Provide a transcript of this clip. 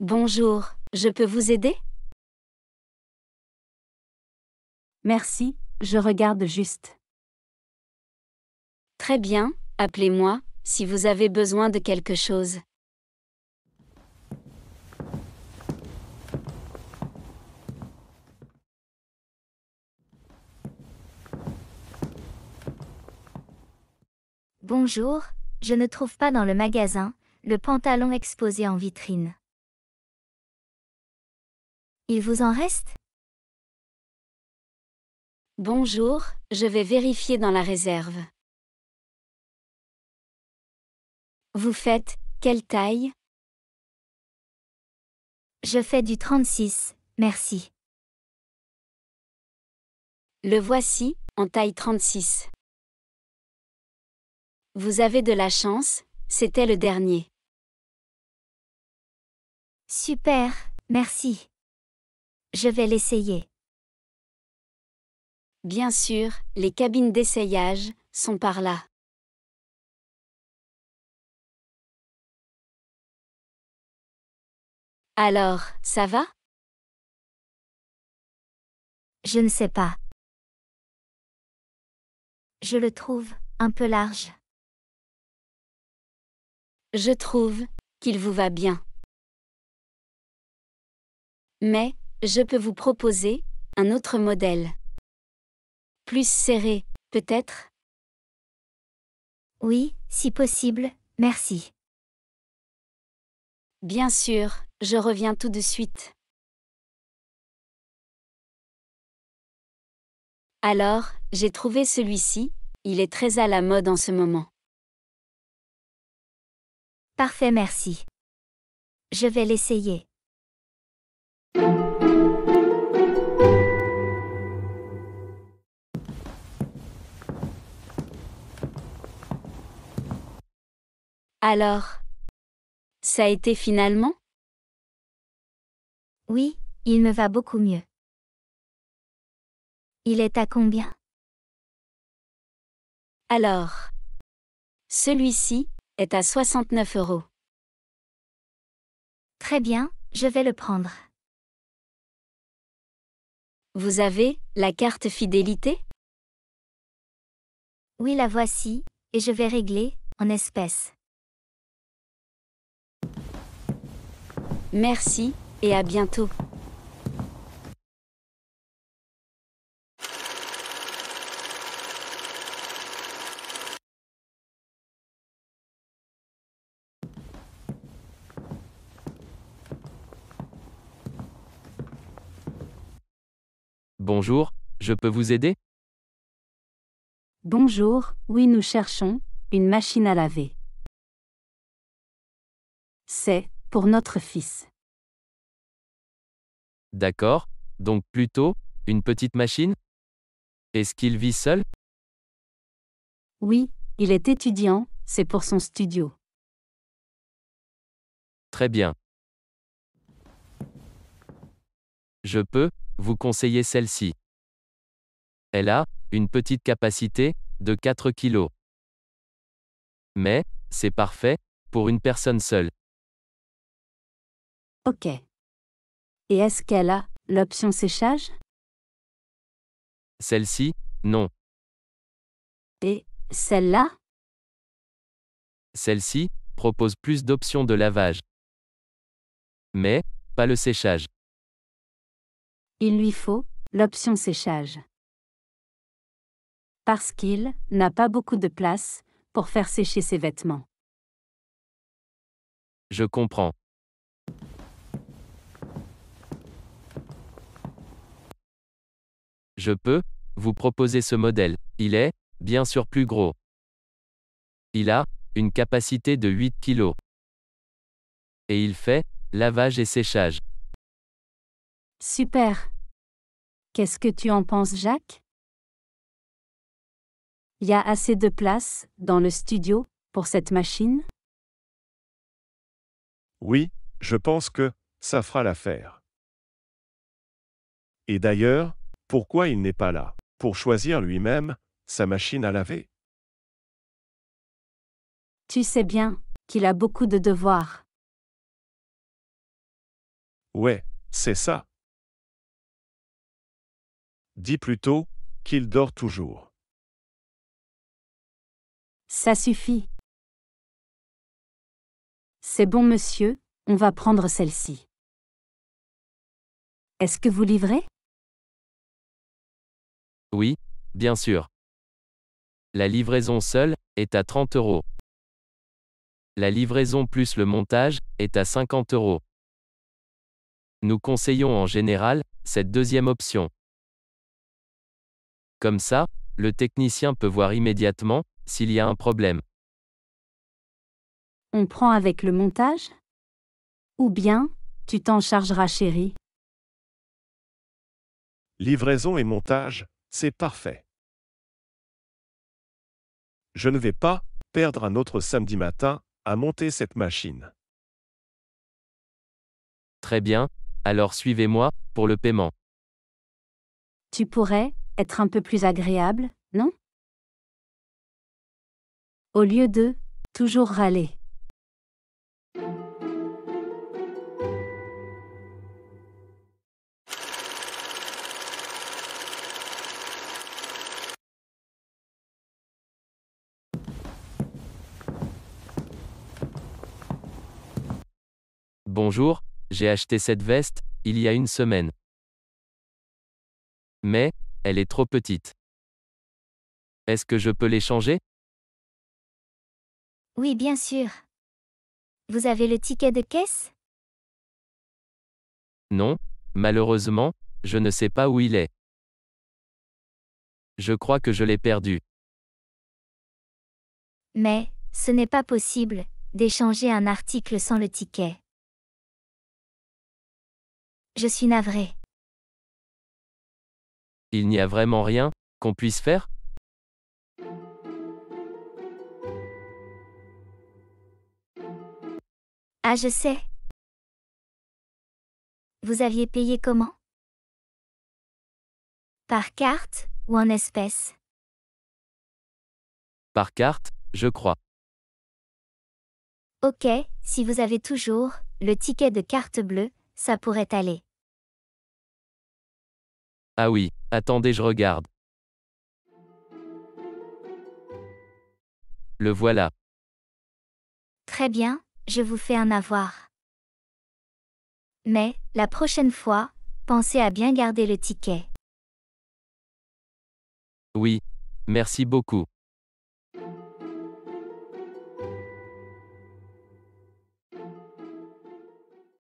Bonjour, je peux vous aider Merci, je regarde juste. Très bien, appelez-moi si vous avez besoin de quelque chose. Bonjour, je ne trouve pas dans le magasin le pantalon exposé en vitrine. Il vous en reste Bonjour, je vais vérifier dans la réserve. Vous faites quelle taille Je fais du 36, merci. Le voici, en taille 36. Vous avez de la chance, c'était le dernier. Super, merci. Je vais l'essayer. Bien sûr, les cabines d'essayage sont par là. Alors, ça va Je ne sais pas. Je le trouve un peu large. Je trouve qu'il vous va bien. Mais, je peux vous proposer un autre modèle. Plus serré, peut-être Oui, si possible, merci. Bien sûr, je reviens tout de suite. Alors, j'ai trouvé celui-ci, il est très à la mode en ce moment. Parfait, merci. Je vais l'essayer. Alors, ça a été finalement Oui, il me va beaucoup mieux. Il est à combien Alors, celui-ci est à 69 euros. Très bien, je vais le prendre. Vous avez la carte fidélité Oui, la voici, et je vais régler en espèces. Merci et à bientôt. Bonjour, je peux vous aider Bonjour, oui nous cherchons une machine à laver. C'est pour notre fils. D'accord, donc plutôt, une petite machine Est-ce qu'il vit seul Oui, il est étudiant, c'est pour son studio. Très bien. Je peux vous conseiller celle-ci. Elle a une petite capacité de 4 kg. Mais, c'est parfait pour une personne seule. OK. Et est-ce qu'elle a l'option séchage Celle-ci, non. Et celle-là Celle-ci propose plus d'options de lavage. Mais, pas le séchage. Il lui faut l'option séchage. Parce qu'il n'a pas beaucoup de place pour faire sécher ses vêtements. Je comprends. Je peux vous proposer ce modèle. Il est, bien sûr, plus gros. Il a une capacité de 8 kg. Et il fait lavage et séchage. Super. Qu'est-ce que tu en penses, Jacques Il y a assez de place dans le studio pour cette machine Oui, je pense que ça fera l'affaire. Et d'ailleurs, pourquoi il n'est pas là Pour choisir lui-même sa machine à laver. Tu sais bien qu'il a beaucoup de devoirs. Ouais, c'est ça. Dis plutôt qu'il dort toujours. Ça suffit. C'est bon, monsieur, on va prendre celle-ci. Est-ce que vous livrez oui, bien sûr. La livraison seule est à 30 euros. La livraison plus le montage est à 50 euros. Nous conseillons en général cette deuxième option. Comme ça, le technicien peut voir immédiatement s'il y a un problème. On prend avec le montage Ou bien, tu t'en chargeras chérie Livraison et montage, c'est parfait. Je ne vais pas perdre un autre samedi matin à monter cette machine. Très bien, alors suivez-moi pour le paiement. Tu pourrais être un peu plus agréable, non Au lieu de toujours râler. Bonjour, j'ai acheté cette veste, il y a une semaine. Mais, elle est trop petite. Est-ce que je peux l'échanger Oui, bien sûr. Vous avez le ticket de caisse Non, malheureusement, je ne sais pas où il est. Je crois que je l'ai perdu. Mais, ce n'est pas possible d'échanger un article sans le ticket. Je suis navré. Il n'y a vraiment rien qu'on puisse faire Ah, je sais. Vous aviez payé comment Par carte ou en espèces Par carte, je crois. Ok, si vous avez toujours le ticket de carte bleue, ça pourrait aller. Ah oui, attendez, je regarde. Le voilà. Très bien, je vous fais un avoir. Mais, la prochaine fois, pensez à bien garder le ticket. Oui, merci beaucoup.